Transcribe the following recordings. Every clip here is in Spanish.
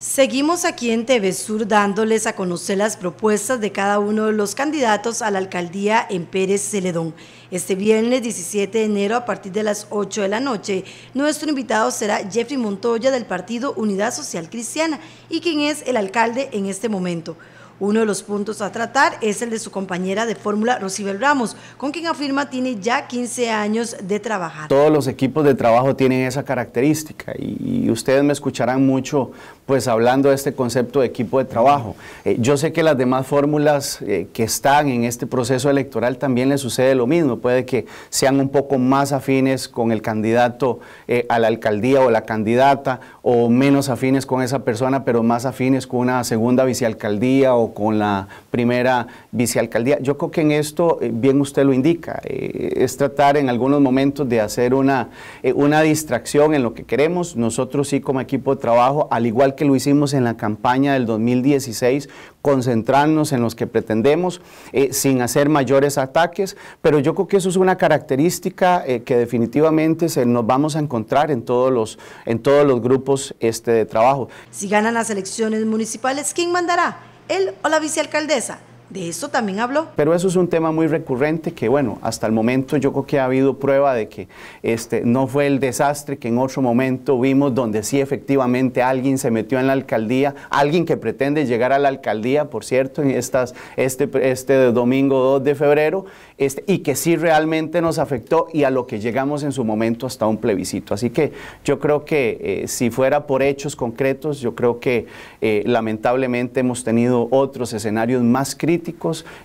Seguimos aquí en TV Sur dándoles a conocer las propuestas de cada uno de los candidatos a la alcaldía en Pérez Celedón. Este viernes 17 de enero a partir de las 8 de la noche, nuestro invitado será Jeffrey Montoya del partido Unidad Social Cristiana y quien es el alcalde en este momento. Uno de los puntos a tratar es el de su compañera de fórmula, Rocibel Ramos, con quien afirma tiene ya 15 años de trabajar. Todos los equipos de trabajo tienen esa característica y ustedes me escucharán mucho pues hablando de este concepto de equipo de trabajo. Eh, yo sé que las demás fórmulas eh, que están en este proceso electoral también les sucede lo mismo, puede que sean un poco más afines con el candidato eh, a la alcaldía o la candidata o menos afines con esa persona, pero más afines con una segunda vicealcaldía o con la primera vicealcaldía. Yo creo que en esto, eh, bien usted lo indica, eh, es tratar en algunos momentos de hacer eh, una, distracción en lo que queremos. Nosotros sí como equipo de trabajo, al igual que lo hicimos en la campaña del 2016, concentrarnos en los que pretendemos sin hacer mayores ataques, pero yo creo que eso es una característica que definitivamente se nos vamos a encontrar en todos los, en todos los grupos este, de trabajo. Si ganan las elecciones municipales, ¿quién mandará? él o la vicealcaldesa de eso también habló. Pero eso es un tema muy recurrente que, bueno, hasta el momento yo creo que ha habido prueba de que este, no fue el desastre que en otro momento vimos donde sí efectivamente alguien se metió en la alcaldía, alguien que pretende llegar a la alcaldía, por cierto, en estas, este, este domingo 2 de febrero, este, y que sí realmente nos afectó y a lo que llegamos en su momento hasta un plebiscito. Así que yo creo que eh, si fuera por hechos concretos, yo creo que eh, lamentablemente hemos tenido otros escenarios más críticos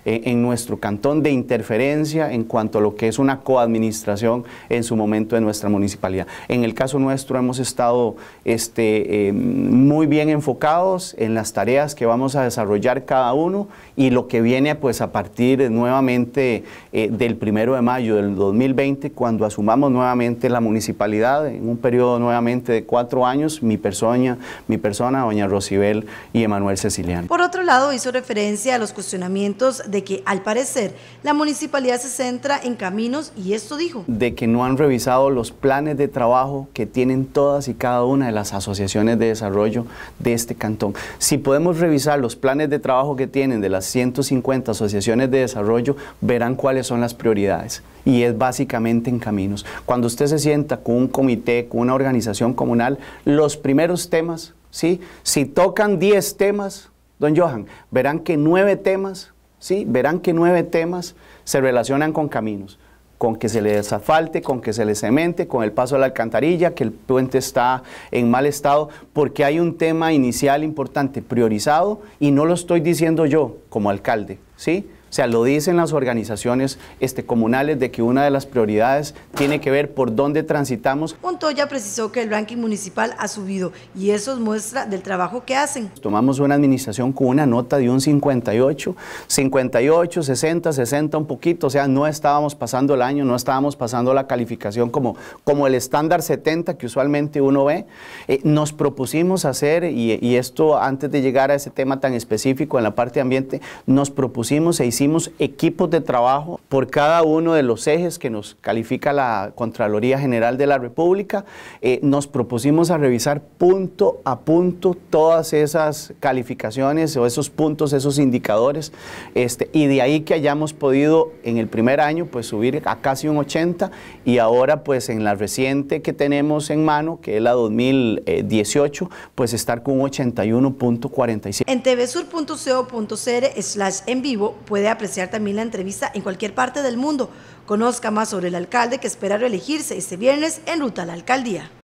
eh, en, nuestro cantón de interferencia en cuanto a lo que es una coadministración en su momento de nuestra municipalidad. En el caso nuestro hemos estado este, eh, muy bien enfocados en las tareas que vamos a desarrollar cada uno y lo que viene pues a partir nuevamente eh, del primero de mayo del 2020 cuando asumamos nuevamente la municipalidad en un periodo nuevamente de cuatro años mi persona, mi persona doña Rocibel y Emanuel Ceciliano. Por otro lado hizo referencia a los cuestionarios de que, al parecer, la municipalidad se centra en caminos y esto dijo. De que no han revisado los planes de trabajo que tienen todas y cada una de las asociaciones de desarrollo de este cantón. Si podemos revisar los planes de trabajo que tienen de las 150 asociaciones de desarrollo, verán cuáles son las prioridades y es básicamente en caminos. Cuando usted se sienta con un comité, con una organización comunal, los primeros temas, ¿sí? si tocan 10 temas, Don Johan, verán que nueve temas, sí, verán que nueve temas se relacionan con caminos con que se le desafalte, con que se le cemente, con el paso de la alcantarilla, que el puente está en mal estado, porque hay un tema inicial importante priorizado y no lo estoy diciendo yo como alcalde, ¿sí? O sea, lo dicen las organizaciones este, comunales de que una de las prioridades tiene que ver por dónde transitamos. Untoya precisó que el ranking municipal ha subido y eso es muestra del trabajo que hacen. Tomamos una administración con una nota de un 58, 58, 60, 60 un poquito, o sea, no estábamos pasando el año, no estábamos pasando la calificación como, como el estándar 70 que usualmente uno ve. Eh, nos propusimos hacer, y, esto antes de llegar a ese tema tan específico en la parte ambiente, nos propusimos e hicimos Hicimos equipos de trabajo por cada uno de los ejes que nos califica la Contraloría General de la República. Eh, nos propusimos a revisar punto a punto todas esas calificaciones o esos puntos, esos indicadores. Este, y de ahí que hayamos podido en el primer año pues subir a casi un 80 y ahora pues en la reciente que tenemos en mano, que es la 2018, pues estar con 81.47. En tvsur.co.cr slash en vivo puede apreciar también la entrevista en cualquier parte del mundo. Conozca más sobre el alcalde que espera reelegirse este viernes en ruta a la alcaldía.